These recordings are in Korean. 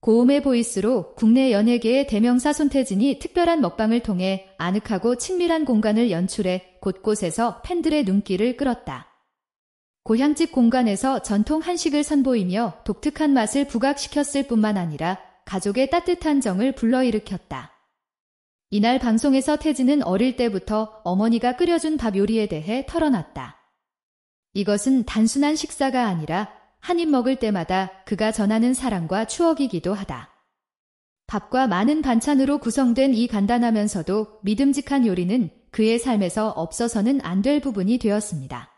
고음의 보이스로 국내 연예계의 대명사 손태진이 특별한 먹방을 통해 아늑하고 친밀한 공간을 연출해 곳곳에서 팬들의 눈길을 끌었다. 고향집 공간에서 전통 한식을 선보이며 독특한 맛을 부각시켰을 뿐만 아니라 가족의 따뜻한 정을 불러일으켰다. 이날 방송에서 태진은 어릴 때부터 어머니가 끓여준 밥 요리에 대해 털어놨다. 이것은 단순한 식사가 아니라 한입 먹을 때마다 그가 전하는 사랑과 추억이기도 하다. 밥과 많은 반찬으로 구성된 이 간단하면서도 믿음직한 요리는 그의 삶에서 없어서는 안 될 부분이 되었습니다.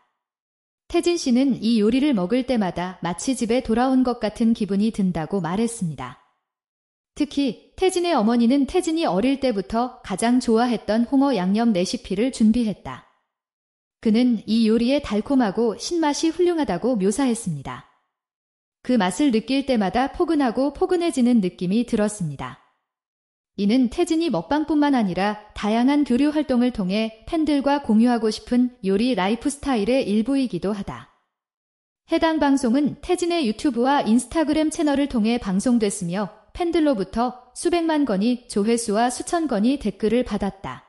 태진 씨는 이 요리를 먹을 때마다 마치 집에 돌아온 것 같은 기분이 든다고 말했습니다. 특히 태진의 어머니는 태진이 어릴 때부터 가장 좋아했던 홍어 양념 레시피를 준비했다. 그는 이 요리의 달콤하고 신맛이 훌륭하다고 묘사했습니다. 그 맛을 느낄 때마다 포근하고 포근해지는 느낌이 들었습니다. 이는 태진이 먹방뿐만 아니라 다양한 교류 활동을 통해 팬들과 공유하고 싶은 요리 라이프 스타일의 일부이기도 하다. 해당 방송은 태진의 유튜브와 인스타그램 채널을 통해 방송됐으며 팬들로부터 수백만 건이 조회수와 수천 건이 댓글을 받았다.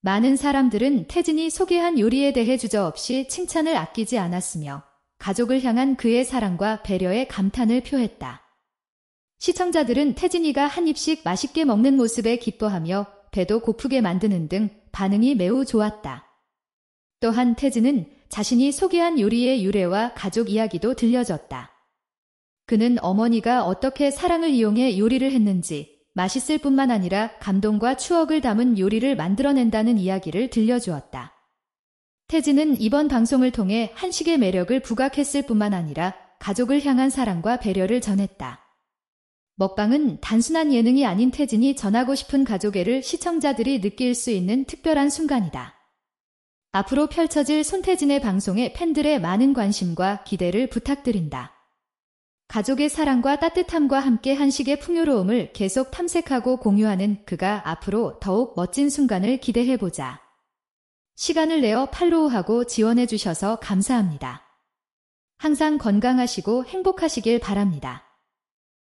많은 사람들은 태진이 소개한 요리에 대해 주저없이 칭찬을 아끼지 않았으며 가족을 향한 그의 사랑과 배려에 감탄을 표했다. 시청자들은 태진이가 한 입씩 맛있게 먹는 모습에 기뻐하며 배도 고프게 만드는 등 반응이 매우 좋았다. 또한 태진은 자신이 소개한 요리의 유래와 가족 이야기도 들려줬다. 그는 어머니가 어떻게 사랑을 이용해 요리를 했는지 맛있을 뿐만 아니라 감동과 추억을 담은 요리를 만들어낸다는 이야기를 들려주었다. 태진은 이번 방송을 통해 한식의 매력을 부각했을 뿐만 아니라 가족을 향한 사랑과 배려를 전했다. 먹방은 단순한 예능이 아닌 태진이 전하고 싶은 가족애를 시청자들이 느낄 수 있는 특별한 순간이다. 앞으로 펼쳐질 손태진의 방송에 팬들의 많은 관심과 기대를 부탁드린다. 가족의 사랑과 따뜻함과 함께 한식의 풍요로움을 계속 탐색하고 공유하는 그가 앞으로 더욱 멋진 순간을 기대해보자. 시간을 내어 팔로우하고 지원해 주셔서 감사합니다. 항상 건강하시고 행복하시길 바랍니다.